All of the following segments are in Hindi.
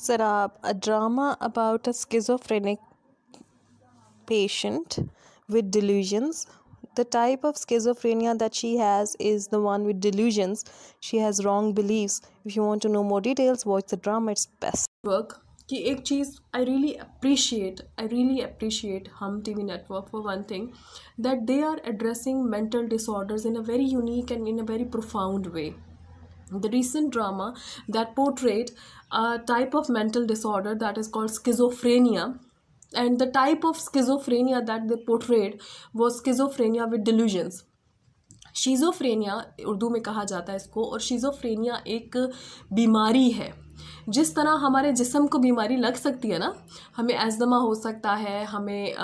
Sarab, a drama about a schizophrenic patient with delusions. The type of schizophrenia that she has is the one with delusions. She has wrong beliefs. If you want to know more details, watch the drama. It's best. Work. कि एक चीज़ I really appreciate I really appreciate Hum TV network for one thing that they are addressing mental disorders in a very unique and in a very profound way the recent drama that portrayed a type of mental disorder that is called schizophrenia and the type of schizophrenia that they portrayed was schizophrenia with delusions schizophrenia Urdu में कहा जाता है इसको और शीज़ोफ्रेनिया एक बीमारी है जिस तरह हमारे जिसम को बीमारी लग सकती है ना हमें एजमा हो सकता है हमें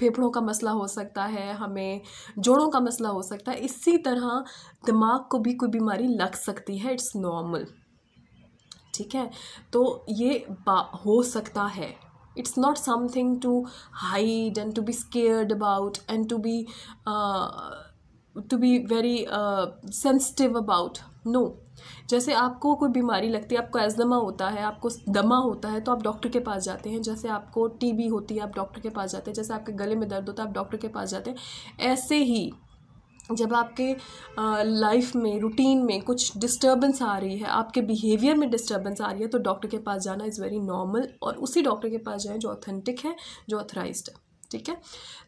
फेफड़ों का मसला हो सकता है हमें जोड़ों का मसला हो सकता है इसी तरह दिमाग को भी कोई बीमारी लग सकती है इट्स नॉर्मल ठीक है तो ये हो सकता है it's not something to hide and to be scared about and to be to be very sensitive about no जैसे आपको कोई बीमारी लगती है आपको एजमा होता है आपको दमा होता है तो आप डॉक्टर के पास जाते हैं जैसे आपको टीबी होती है आप डॉक्टर के पास जाते हैं जैसे आपके गले में दर्द होता है आप डॉक्टर के पास जाते हैं ऐसे ही जब आपके लाइफ में रूटीन में कुछ डिस्टर्बेंस आ रही है आपके बिहेवियर में डिस्टर्बेंस आ रही है तो डॉक्टर के पास जाना इज़ वेरी नॉर्मल और उसी डॉक्टर के पास जाएं जो ऑथेंटिक है जो ऑथराइज है ठीक है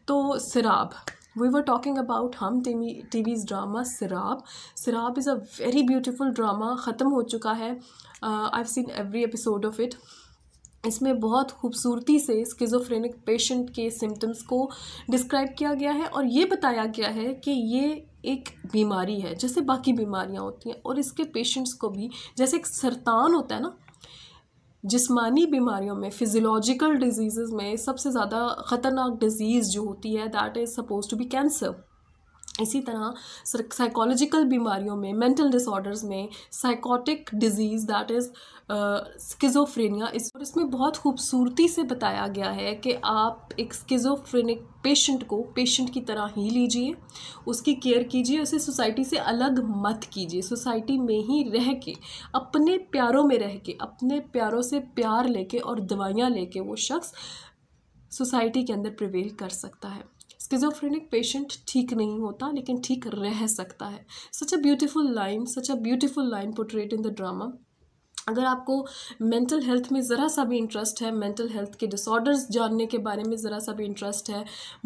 तो शराब we were talking about Hum TV's drama Sirab. Sirab is a very beautiful drama. ख़त्म हो चुका है I have seen every episode of it इसमें बहुत खूबसूरती से स्किज़ोफ्रेनिक पेशेंट के सिम्टम्स को डिस्क्राइब किया गया है और ये बताया गया है कि ये एक बीमारी है जैसे बाकी बीमारियां होती हैं और इसके पेशेंट्स को भी जैसे एक सरतान होता है ना जिस्मानी बीमारियों में फिजियोलॉजिकल डिजीज़ में सबसे ज़्यादा ख़तरनाक डिजीज़ जो होती है that is suppose to be cancer इसी तरह साइकोलॉजिकल बीमारियों में मेंटल डिसऑर्डर्स में psychotic disease that is schizophrenia इस और इसमें बहुत खूबसूरती से बताया गया है कि आप एक स्किज़ोफ्रेनिक पेशेंट को पेशेंट की तरह ही लीजिए उसकी केयर कीजिए उसे सोसाइटी से अलग मत कीजिए सोसाइटी में ही रह के अपने प्यारों में रह के अपने प्यारों से प्यार लेके और दवाइयाँ लेके वो शख्स सोसाइटी के अंदर प्रिवेल कर सकता है स्किजोफ्रेनिक पेशेंट ठीक नहीं होता लेकिन ठीक रह सकता है such a beautiful line such a beautiful line portrait in the drama अगर आपको मेंटल हेल्थ में ज़रा सा भी इंटरेस्ट है मेंटल हेल्थ के डिसऑर्डर्स जानने के बारे में ज़रा सा भी इंटरेस्ट है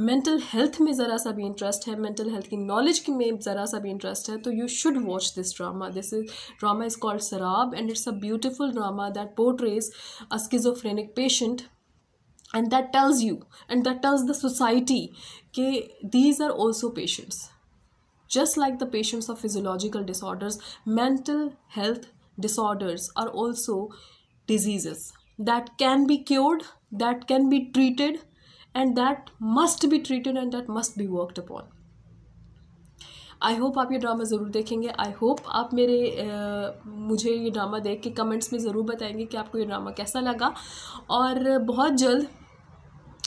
मेंटल हेल्थ में ज़रा सा भी इंटरेस्ट है मेंटल हेल्थ की नॉलेज की में ज़रा सा भी इंटरेस्ट है तो you should watch this drama this is drama is called Sarab and it's a beautiful drama that portrays a schizophrenic patient and that tells you and that tells the society okay these are also patients just like the patients of physiological disorders mental health disorders are also diseases that can be cured that can be treated and that must be treated and that must be worked upon I hope आप ये ड्रामा ज़रूर देखेंगे आई होप आप मेरे आ, मुझे ये ड्रामा देख के कमेंट्स में ज़रूर बताएंगे कि आपको ये ड्रामा कैसा लगा और बहुत जल्द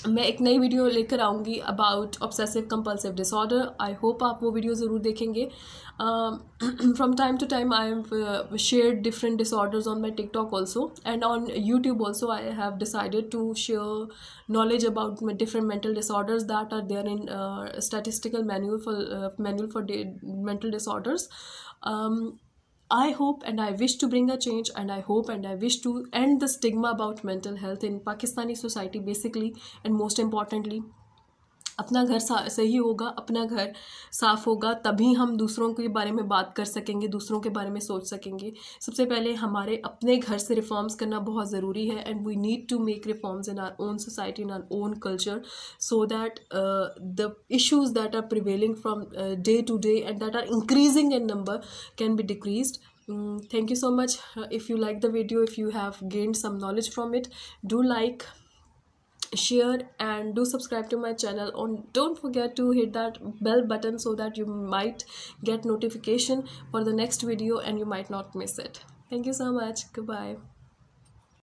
मैं एक नई वीडियो लेकर आऊँगी about obsessive compulsive disorder I hope आप वो वीडियो ज़रूर देखेंगे from time to time I have share different disorders on my TikTok also and on YouTube also I have decided to share knowledge about different mental disorders that are there in statistical manual for manual for mental disorders I hope and I wish to bring a change, and I hope and I wish to end the stigma about mental health in Pakistani society, basically, and most importantly, अपना घर सही होगा अपना घर साफ होगा तभी हम दूसरों के बारे में बात कर सकेंगे दूसरों के बारे में सोच सकेंगे सबसे पहले हमारे अपने घर से रिफॉर्म्स करना बहुत ज़रूरी है and we need to make reforms in our own society in our own culture so that the issues that are prevailing from day to day and that are increasing in number can be decrease thank you so much if you like the video if you have gained some knowledge from it do like share and do subscribe to my channel on don't forget to hit that bell button so that you might get notification for the next video and you might not miss it thank you so much goodbye